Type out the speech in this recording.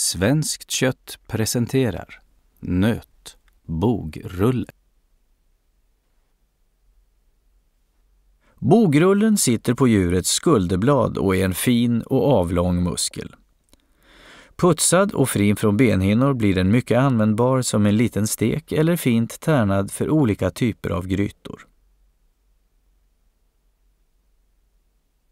Svenskt kött presenterar Nöt, bogrulle. Bogrullen sitter på djurets skulderblad och är en fin och avlång muskel. Putsad och fri från benhinnor blir den mycket användbar som en liten stek eller fint tärnad för olika typer av grytor.